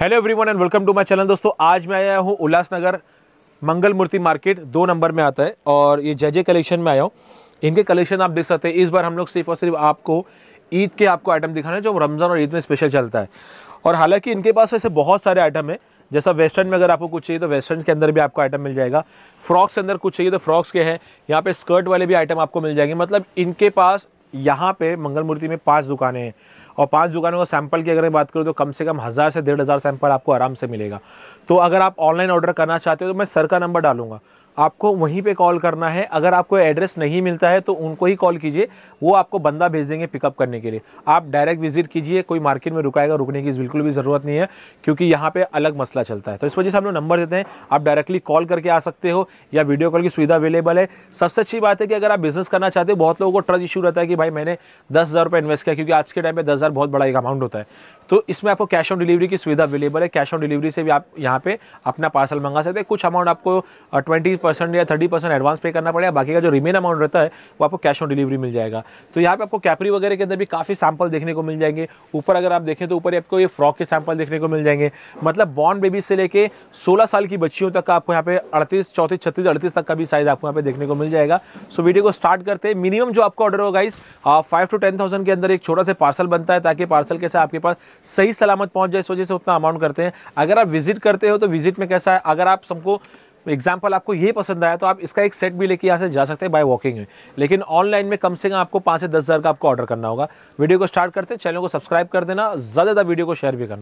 Hello everyone and welcome to my channel दोस्तों आज मैं आया हूँ उल्लासनगर मंगल मूर्ति मार्केट दो नंबर में आता है और ये जजे कलेक्शन में आया हूँ इनके कलेक्शन आप देख सकते हैं इस बार हम लोग सिर्फ और सिर्फ आपको ईद के आपको आइटम दिखाना है जो रमज़ान और ईद में स्पेशल चलता है और हालांकि इनके पास ऐसे बहुत सारे आइटम है जैसा वेस्टर्न में अगर आपको कुछ चाहिए तो वेस्टर्न के अंदर भी आपको आइटम मिल जाएगा फ्रॉक्स के अंदर कुछ चाहिए तो फ्रॉक्स के हैं यहाँ पे स्कर्ट वाले भी आइटम आपको मिल जाएंगे मतलब इनके पास यहाँ पे मंगल मूर्ति में पांच दुकानें हैं और पांच दुकानों का सैंपल की अगर मैं बात करूँ तो कम से कम हज़ार से डेढ़ हज़ार सैंपल आपको आराम से मिलेगा तो अगर आप ऑनलाइन ऑर्डर करना चाहते हो तो मैं सर का नंबर डालूंगा आपको वहीं पे कॉल करना है अगर आपको एड्रेस नहीं मिलता है तो उनको ही कॉल कीजिए वो आपको बंदा भेज देंगे पिकअप करने के लिए आप डायरेक्ट विजिट कीजिए कोई मार्केट में रुकाएगा रुकने की बिल्कुल भी ज़रूरत नहीं है क्योंकि यहाँ पे अलग मसला चलता है तो इस वजह से हम लोग नंबर देते हैं आप डायरेक्टली कॉल करके आ सकते हो या वीडियो कॉल की सुविधा अवेलेबल है सबसे अच्छी बात है कि अगर आप बिजनेस करना चाहते हो बहुत लोगों को ट्रस्ट इशू रहता है कि भाई मैंने दस हज़ार रुपये इन्वेस्ट किया क्योंकि आज के टाइम में दस हज़ार बहुत बड़ा एक अमाउंट होता है तो इसमें आपको कैश ऑन डिलीवरी की सुविधा अवेलेबल है कैश ऑन डिलीवरी से भी आप यहाँ पे अपना पार्सल मंगा सकते हैं कुछ अमाउंट आपको ट्वेंटी परसेंट या थर्टी परसेंट एडवांस पे करना पड़ेगा बाकी का जो रिमेन अमाउंट रहता है वो आपको कैश ऑन डिलीवरी मिल जाएगा तो यहाँ पे आपको कैपरी वगैरह के अंदर भी काफ़ी सैंपल देखने को मिल जाएंगे ऊपर अगर आप देखें तो ऊपर आपको ये फ्रॉक के सैंपल देखने को मिल जाएंगे मतलब बॉर्न बेबी से लेकर सोलह साल की बच्चियों तक आपको यहाँ पे अड़तीस चौतीस छत्तीस अड़तीस तक का भी साइज आपको यहाँ पे देखने को मिल जाएगा सो वीडियो को स्टार्ट करते हैं मिनिमम जो आपका ऑर्डर होगा इस फाइव टू टेन थाउजेंड के अंदर एक छोटा सा पार्सल बनता है ताकि पार्सल कैसे आपके पास सही सलामत पहुंच जाए इस वजह से उतना अमाउंट करते हैं अगर आप विजिट करते हो तो विजिट में कैसा है अगर आप सबको एग्जाम्पल आपको ये पसंद आया तो आप इसका एक सेट भी लेके यहाँ से जा सकते हैं बाय वॉकिंग है लेकिन ऑनलाइन में कम से कम आपको पाँच से दस हज़ार का आपको ऑर्डर करना होगा वीडियो को स्टार्ट करते हैं चैनल को सब्सक्राइब कर देना ज़्यादा ज़्यादा वीडियो को शेयर भी करना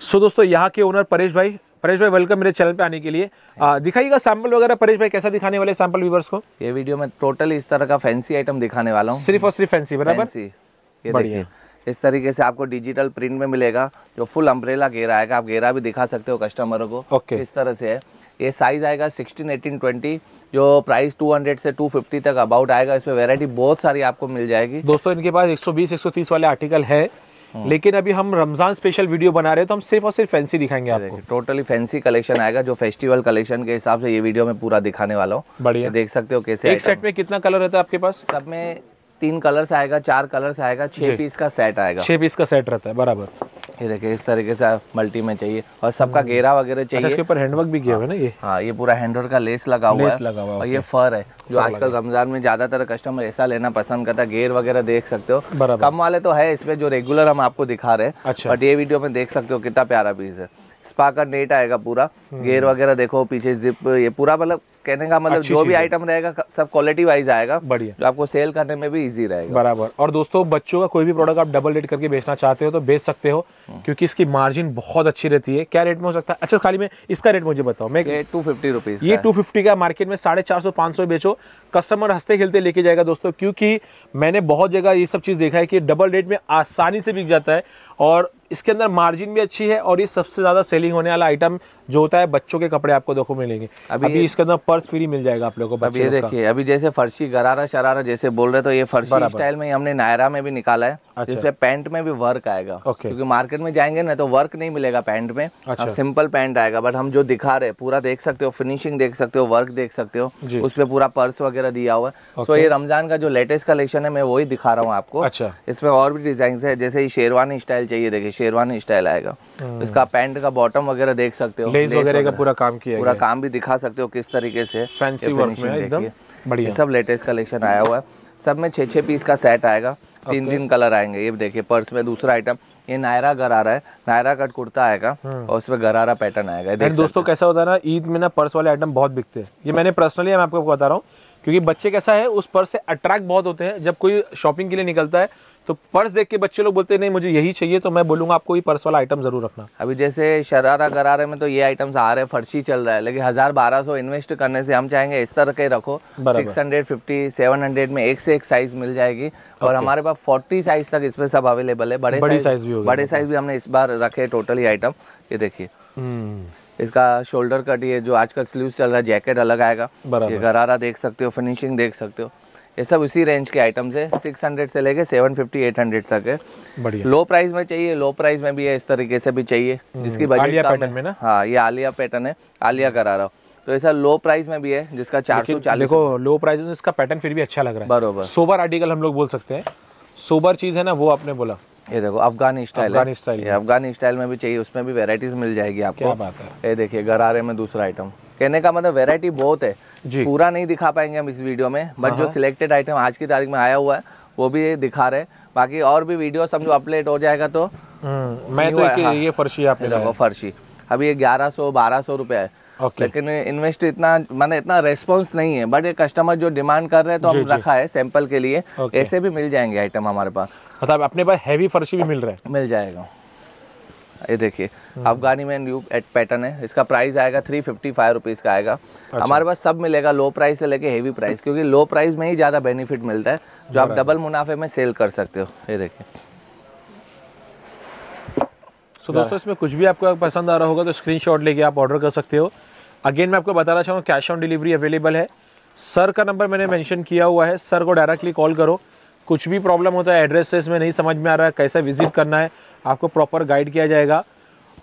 सो so, दोस्तों यहाँ के ओनर परेश भाई परेश भाई वेलकम मेरे चैनल पे आने के लिए दिखाइएगा सैंपल वगैरह परेश भाई कैसा दिखाने वाले सैंपल व्यूवर्स को ये वीडियो में टोटल इस तरह का फैंसी आइटम दिखाने वाला हूँ सिर्फ और सिर्फ फैंसी बराबर ये बढ़िया इस तरीके से आपको डिजिटल प्रिंट में मिलेगा जो फुल अम्ब्रेला घेरा आएगा आप घेरा भी दिखा सकते हो कस्टमरों को okay. इस तरह से है ये साइज आएगा 16, 18, 20 जो प्राइस 200 से 250 तक अबाउट आएगा इसमें वैरायटी बहुत सारी आपको मिल जाएगी दोस्तों इनके पास 120, 130 वाले आर्टिकल है हाँ। लेकिन अभी हम रमजान स्पेशल वीडियो बना रहे हैं तो हम सिर्फ और सिर्फ फैंसी दिखाएंगे आपको टोटली फैंसी कलेक्शन आएगा जो फेस्टिवल कलेक्शन के हिसाब से ये वीडियो में पूरा दिखाने वाला हूँ बढ़िया देख सकते हो कैसे एक सेट में कितना कलर रहता है आपके पास सब में तीन कलर्स आएगा चार कलर्स आएगा छह पीस का सेट आएगा छह पीस का सेट रहता है बराबर ये देखिए इस तरीके से मल्टी में चाहिए और सबका हम्म। घेरा वगैरह अच्छा, चाहिए इसके ऊपर हैंडवर्क भी किया हाँ। हुआ है ना ये हाँ ये पूरा हैंडवर्क का लेस लगा हुआ लेस लगा हुआ और ये फर है जो आजकल रमजान में ज्यादातर कस्टमर ऐसा लेना पसंद करता है घेर वगैरह देख सकते हो कम वाले तो है इसमें जो रेगुलर हम आपको दिखा रहे हैं बट अच्छा। ये वीडियो में देख सकते हो कितना प्यारा पीस है स्पा का नेट आएगा पूरा गेयर हम्म। वगैरह देखो पीछे जिप ये पूरा मतलब कहने का मतलब जो भी आइटम रहेगा सब क्वालिटी वाइज आएगा बढ़िया जो आपको सेल करने में भी इजी रहेगा बराबर और दोस्तों बच्चों का कोई भी प्रोडक्ट आप डबल रेट करके बेचना चाहते हो तो बेच सकते हो हम्म। क्योंकि इसकी मार्जिन बहुत अच्छी रहती है क्या रेट में हो सकता है अच्छा खाली में इसका रेट मुझे बताओ मैं टू फिफ्टी रुपीज ये टू फिफ्टी का मार्केट में साढ़े चार सौ पांच सौ बेचो कस्टमर हंसते खेलते लेके जाएगा दोस्तों क्योंकि मैंने बहुत जगह ये सब चीज़ देखा है कि डबल रेट में आसानी से बिक जाता है और इसके अंदर मार्जिन भी अच्छी है और ये सबसे ज़्यादा सेलिंग होने वाला आइटम जो होता है बच्चों के कपड़े आपको देखो मिलेंगे अभी, अभी इसके अंदर पर्स फ्री मिल जाएगा आप लोगों को अभी ये देखिए अभी जैसे फर्शी गरारा शरारा जैसे बोल रहे तो ये फर्शी स्टाइल में हमने नायरा में भी निकाला है तो अच्छा। जिसमें पैंट में भी वर्क आएगा क्योंकि मार्केट में जाएंगे ना तो वर्क नहीं मिलेगा पैंट में अच्छा। हाँ, सिंपल पैंट आएगा बट हम जो दिखा रहे पूरा देख सकते हो फिनिशिंग देख सकते हो वर्क देख सकते हो उस पर पूरा पर्स वगैरह दिया हुआ है ये रमजान का जो लेटेस्ट कलेक्शन है मैं वही दिखा रहा हूँ आपको अच्छा। इसमें और भी डिजाइन है जैसे शेरवानी स्टाइल चाहिए देखिए शेरवानी स्टाइल आएगा हम्म। इसका पैंट का बॉटम वगैरह देख सकते हो लेस वगैरह का पूरा काम किया पूरा काम भी दिखा सकते हो किस तरीके से फैंसी वर्क में एकदम बढ़िया सब लेटेस्ट कलेक्शन आया हुआ है सब में छः छः पीस का सेट आएगा तीन तीन कलर आएंगे ये देखिए पर्स में दूसरा आइटम ये नायरा गरारा है नायरा कट कुर्ता आएगा हम्म। और उसमें गरारा पैटर्न आएगा देख दोस्तों कैसा होता है ना ईद में ना पर्स वाले आइटम बहुत बिकते हैं ये मैंने पर्सनली मैं आपको बता रहा हूँ क्योंकि बच्चे कैसा है उस पर्स से अट्रैक्ट बहुत होते हैं जब कोई शॉपिंग के लिए निकलता है तो पर्स देख के बच्चे लोग बोलते नहीं मुझे यही चाहिए तो मैं बोलूंगा आपको ये पर्स वाला आइटम ज़रूर रखना अभी जैसे शरारा गरारे में तो ये आइटम्स आ रहे हैं फर्शी चल रहा है लेकिन हज़ार बारह सौ इन्वेस्ट करने से हम चाहेंगे इस तरह के रखो six hundred fifty seven hundred में एक से एक साइज़ मिल जाएगी और हमारे पास फोर्टी साइज़ तक इसमें सब अवेलेबल है बड़े साइज़ भी बड़े साइज़ भी हमने इस बार रखे टोटली आइटम ये देखिए हम्म। इसका शोल्डर कट ये जो आजकल स्लीव चल रहा है जैकेट अलग आएगा ये गरारा देख सकते हो फिनिशिंग देख सकते हो ये सब उसी रेंज के आइटम्स है 600 से लेके 750 800 तक है बढ़िया लो प्राइस में चाहिए लो प्राइस में भी है इस तरीके से भी चाहिए हम्म, जिसकी आलिया पैटर्न में ना हाँ ये आलिया पैटर्न है आलिया करा रहा हूँ तो ऐसा लो प्राइस में भी है जिसका चार सौ चालीस देखो लो प्राइस में इसका पैटर्न फिर भी अच्छा लग रहा है बरोबर सोबर आर्टिकल हम लोग बोल सकते हैं सोबर चीज़ है ना वो आपने बोला ये देखो Afghani style Afghani style Afghani style में भी चाहिए उसमें भी वेराइटीज मिल जाएगी आपको क्या बात है ये देखिए गरारे में दूसरा आइटम कहने का मतलब वेराइटी बहुत है जी पूरा नहीं दिखा पाएंगे हम इस वीडियो में बट हाँ, जो सिलेक्टेड हाँ। आइटम आज की तारीख में आया हुआ है वो भी दिखा रहे हैं बाकी और भी वीडियो समझो अपलेट हो जाएगा तो हम्म, मैं तो हाँ, ये फर्शी आपने फर्शी अभी ये ग्यारह सौ बारह सौ रुपया है okay. लेकिन इन्वेस्ट इतना मैंने इतना रेस्पॉन्स नहीं है बट ये कस्टमर जो डिमांड कर रहे हैं तो हम रखा है सैंपल के लिए okay. ऐसे भी मिल जाएंगे आइटम हमारे पास मतलब अपने पास हैवी फर्शी भी मिल रहा है मिल जाएगा ये देखिए अफगानी में न्यू एट पैटर्न है इसका प्राइस आएगा थ्री फिफ्टी फाइव रुपीज़ का आएगा अच्छा। हमारे पास सब मिलेगा लो प्राइस से लेके हेवी प्राइस क्योंकि लो प्राइस में ही ज़्यादा बेनिफिट मिलता है जो आप डबल मुनाफे में सेल कर सकते हो ये देखिए सो दोस्तों इसमें कुछ भी आपको पसंद आ रहा होगा तो स्क्रीनशॉट लेके आप ऑर्डर कर सकते हो अगेन मैं आपको बताना चाहूँगा कैश ऑन डिलीवरी अवेलेबल है सर का नंबर मैंने मेंशन किया हुआ है सर को डायरेक्टली कॉल करो कुछ भी प्रॉब्लम होता है एड्रेसेस में नहीं समझ में आ रहा है कैसे विजिट करना है आपको प्रॉपर गाइड किया जाएगा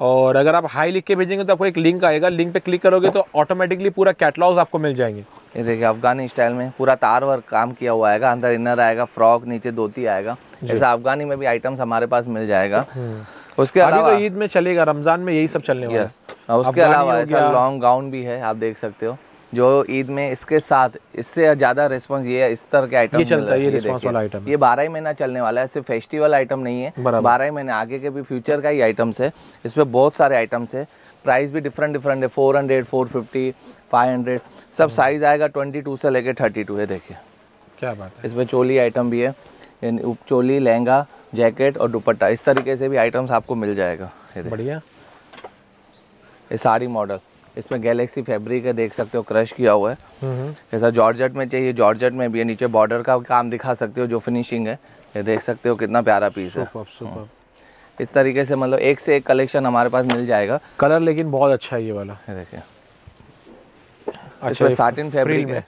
और अगर आप हाई लिख के भेजेंगे तो आपको एक लिंक आएगा लिंक पे क्लिक करोगे तो ऑटोमेटिकली पूरा कैटलॉग्स आपको मिल जाएंगे ये देखिए अफगानी स्टाइल में पूरा तार वर्क काम किया हुआ आएगा अंदर इनर आएगा फ्रॉक नीचे धोती आएगा जैसे अफगानी में भी आइटम्स हमारे पास मिल जाएगा हम्म। उसके तो अलावा ईद में चलेगा रमजान में यही सब चलने उसके अलावा ऐसा लॉन्ग गाउन भी है आप देख सकते हो जो ईद में इसके साथ इससे ज़्यादा रिस्पांस ये इस तरह के आइटम ये चलता है ये रिस्पांस वाला आइटम ये बारह ही महीना चलने वाला है सिर्फ फेस्टिवल आइटम नहीं है बारह ही महीने आगे के भी फ्यूचर का ही आइटम्स है इसमें बहुत सारे आइटम्स है प्राइस भी डिफरेंट डिफरेंट है four hundred four fifty five hundred सब साइज हम्म। आएगा ट्वेंटी टू से लेकर थर्टी टू है देखिए क्या बात है इसमें चोली आइटम भी है चोली लहंगा जैकेट और दुपट्टा इस तरीके से भी आइटम्स आपको मिल जाएगा बढ़िया ये साड़ी मॉडल इसमें गैलेक्सी फैब्रिक है देख सकते हो क्रश किया हुआ है जैसा जॉर्जट में चाहिए जॉर्जट में भी है नीचे बॉर्डर का काम दिखा सकते हो जो फिनिशिंग है ये देख सकते हो कितना प्यारा पीस है हाँ। इस तरीके से मतलब एक से एक कलेक्शन हमारे पास मिल जाएगा कलर लेकिन बहुत अच्छा है ये वाला देखिए अच्छा साटिन फैब्रिक है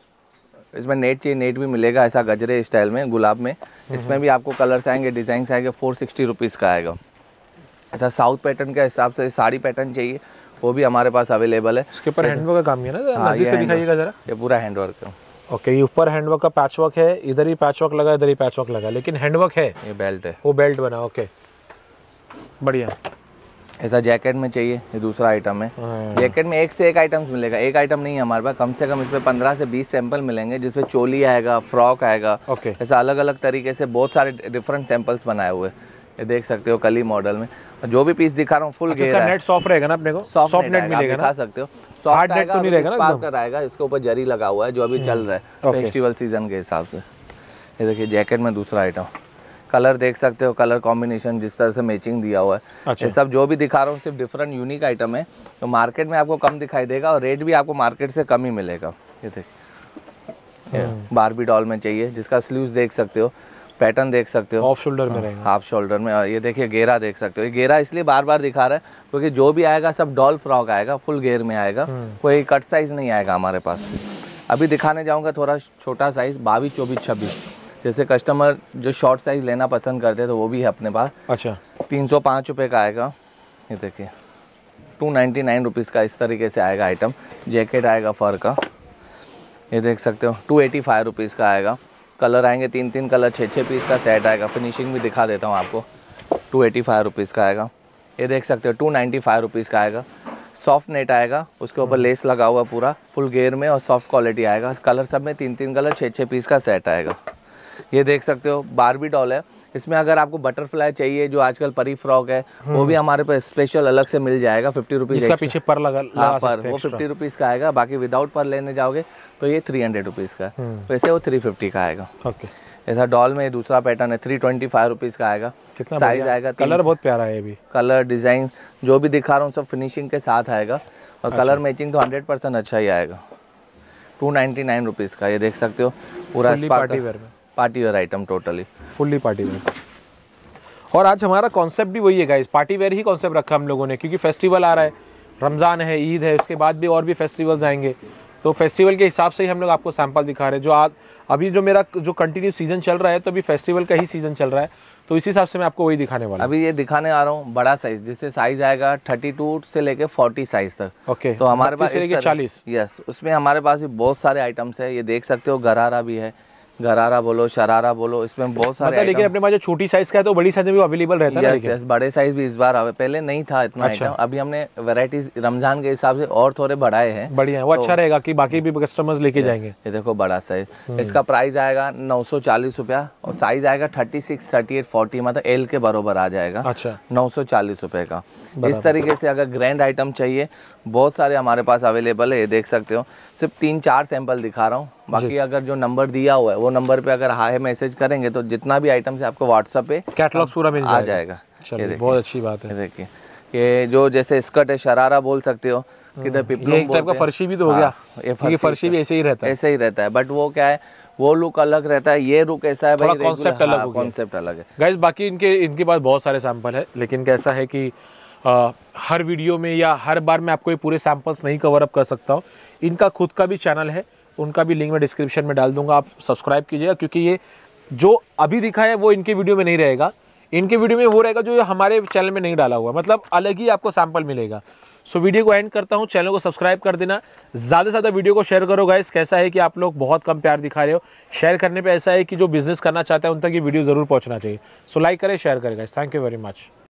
इसमें नेट चाहिए नेट भी मिलेगा ऐसा गजरे स्टाइल में गुलाब में इसमें भी आपको कलर्स आएंगे डिजाइन आएंगे फोर सिक्सटी रुपीज़ का आएगा ऐसा साउथ पैटर्न के हिसाब से साड़ी पैटर्न चाहिए वो भी हमारे पास अवेलेबल है इसके ऊपर हैंडवर्क का काम है ना हाँ, से दिखाइएगा जरा ये पूरा हैंडवर्क है ओके ये ऊपर हैंडवर्क का पैचवर्क है इधर ही पैचवर्क लगा इधर ही पैचवर्क लगा लेकिन हैंडवर्क है ये बेल्ट है वो बेल्ट बना ओके बढ़िया ऐसा जैकेट में चाहिए ये दूसरा आइटम है जैकेट हाँ। में एक से एक आइटम्स मिलेगा एक आइटम नहीं है हमारे पास कम से कम इसमें पंद्रह से बीस सैंपल मिलेंगे जिसमें चोली आएगा फ्रॉक आएगा ओके ऐसा अलग अलग तरीके से बहुत सारे डिफरेंट सैंपल्स बनाए हुए ये देख सकते हो कली मॉडल में जो भी पीस दिखा रहा हूँ फुल अच्छा नेट सॉफ्ट रहेगा ना अपने को सॉफ्ट नेट, मिलेगा ना सकते हो सॉफ्ट नेट तो नहीं रहेगा ना का रहेगा इसके ऊपर जरी लगा हुआ है जो अभी चल हम्म, रहा है फेस्टिवल सीजन के हिसाब से ये देखिए जैकेट में दूसरा आइटम कलर देख सकते हो कलर कॉम्बिनेशन जिस तरह से मैचिंग दिया हुआ है अच्छा। ये सब जो भी दिखा रहा हूँ सिर्फ डिफरेंट यूनिक आइटम है तो मार्केट में आपको कम दिखाई देगा और रेट भी आपको मार्केट से कम ही मिलेगा ये देखिए बारबी डॉल हम्म। में चाहिए जिसका स्लीव्स देख सकते हो पैटर्न देख सकते हो ऑफ शोल्डर में हाँ, रहेगा हाफ शोल्डर में ये देखिए गेरा देख सकते हो ये गेरा इसलिए बार बार दिखा रहा है क्योंकि जो भी आएगा सब डॉल फ्रॉक आएगा फुल गेयर में आएगा हम्म। कोई कट साइज नहीं आएगा हमारे पास अभी दिखाने जाऊँगा थोड़ा छोटा साइज बाईस चौबीस छब्बीस जैसे कस्टमर जो शॉर्ट साइज लेना पसंद करते हैं तो वो भी है अपने पास अच्छा तीन सौ पाँच रुपये का आएगा ये देखिए टू नाइन्टी नाइन रुपीज़ का इस तरीके से आएगा आइटम जैकेट आएगा फर का ये देख सकते हो टू एटी फाइव रुपीज़ का आएगा कलर आएंगे तीन तीन कलर छः छः पीस का सेट आएगा फिनिशिंग भी दिखा देता हूँ आपको टू एटी फाइव रुपीज़ का आएगा ये देख सकते हो टू नाइन्टी फाइव रुपीज़ का आएगा सॉफ्ट नेट आएगा उसके ऊपर लेस हम्म। लगा हुआ पूरा फुल गेयर में और सॉफ्ट क्वालिटी आएगा कलर सब में तीन तीन कलर छः छः पीस का सेट आएगा ये देख सकते हो बारबी डॉल है इसमें अगर आपको बटरफ्लाई चाहिए जो आजकल परी फ्रॉक है वो भी हम्म। हमारे पे स्पेशल अलग से मिल जाएगा फिफ्टी रुपीज पीछे पर लगा हाँ पर वो फिफ्टी रुपीज का आएगा बाकी विदाउट पर लेने जाओगे तो ये थ्री हंड्रेड रुपीज का हम्म। वैसे वो थ्री फिफ्टी का आएगा ऐसा डॉल में दूसरा पैटर्न है थ्री ट्वेंटी फाइव रुपीज का आएगा साइज आएगा कलर बहुत प्यारा है अभी कलर डिजाइन जो भी दिखा रहा हूँ सब फिनिशिंग के साथ आएगा और कलर अच्छा। मैचिंग तो हंड्रेड परसेंट अच्छा ही आएगा टू नाइनटी नाइन रुपीज़ का ये देख सकते हो पूरा पार्टी वेयर में party wear item totally fully party wear और आज हमारा कॉन्सेप्ट भी वही है गाइज पार्टी वेयर ही कॉन्सेप्ट रखा हम लोगों ने क्योंकि फेस्टिवल आ रहा है रमज़ान है ईद है उसके बाद भी और भी फेस्टिवल्स आएंगे तो फेस्टिवल के हिसाब से ही हम लोग आपको सैंपल दिखा रहे हैं जो आज अभी जो मेरा जो कंटिन्यू सीज़न चल रहा है तो अभी फेस्टिवल का ही सीज़न चल रहा है तो इसी हिसाब से मैं आपको वही दिखाने वाला अभी ये दिखाने आ रहा हूँ बड़ा साइज जिससे साइज आएगा थर्टी टू से लेके फोर्टी साइज तक ओके तो हमारे पास चालीस यस उसमें हमारे पास भी बहुत सारे आइटम्स है ये देख सकते हो गरारा भी है घरारा बोलो शरारा बोलो इसमें बहुत सारे मतलब लेकिन अपने पास जो छोटी साइज का है तो बड़ी साइज में भी अवेलेबल रहता है यस यस बड़े साइज भी इस बार आवे पहले नहीं था इतना अच्छा। आइटम अभी हमने वैरायटी रमजान के हिसाब से और थोड़े बढ़ाए हैं बढ़िया है वो अच्छा तो, अच्छा रहेगा कि बाकी भी कस्टमर्स लेके जाएंगे ये देखो बड़ा साइज हम्म। इसका प्राइस आएगा नौ सौ चालीस रुपया और साइज आएगा thirty six thirty eight forty मतलब एल के बरोबर आ जाएगा अच्छा नौ सौ चालीस रुपये का इस तरीके से अगर ग्रैंड आइटम चाहिए बहुत सारे हमारे पास अवेलेबल है ये देख सकते हो सिर्फ तीन चार सैंपल दिखा रहा हूँ बाकी अगर जो नंबर दिया हुआ है वो नंबर पे अगर हाई मैसेज करेंगे तो जितना भी आइटम है आपको व्हाट्सअप पे कैटलॉग पूरा मिल आ जाएगा ये बहुत अच्छी बात है देखिए ये जो जैसे स्कर्ट है शरारा बोल सकते हो हाँ। किधर पिपलूम टाइप का फर्शी भी तो हो हाँ, गया ये फर्शी, फर्शी भी ऐसे ही रहता है ऐसे ही रहता है बट वो क्या है वो लुक अलग रहता है ये लुक ऐसा है भाई कॉन्सेप्ट अलग हाँ, कॉन्सेप्ट अलग है गाइस बाकी इनके इनके पास बहुत सारे सैंपल है लेकिन कैसा है कि आ, हर वीडियो में या हर बार मैं आपको ये पूरे सैंपल्स नहीं कवर अप कर सकता हूँ इनका खुद का भी चैनल है उनका भी लिंक मैं डिस्क्रिप्शन में डाल दूंगा आप सब्सक्राइब कीजिएगा क्योंकि ये जो अभी दिखा है वो इनके वीडियो में नहीं रहेगा इनके वीडियो में वो रहेगा जो हमारे चैनल में नहीं डाला हुआ मतलब अलग ही आपको सैंपल मिलेगा सो वीडियो को एंड करता हूँ चैनल को सब्सक्राइब कर देना ज़्यादा से ज़्यादा वीडियो को शेयर करो गाइस कैसा है कि आप लोग बहुत कम प्यार दिखा रहे हो शेयर करने पे ऐसा है कि जो बिज़नेस करना चाहते हैं उन तक ये वीडियो ज़रूर पहुँचना चाहिए सो लाइक करें शेयर करें guys thank you very much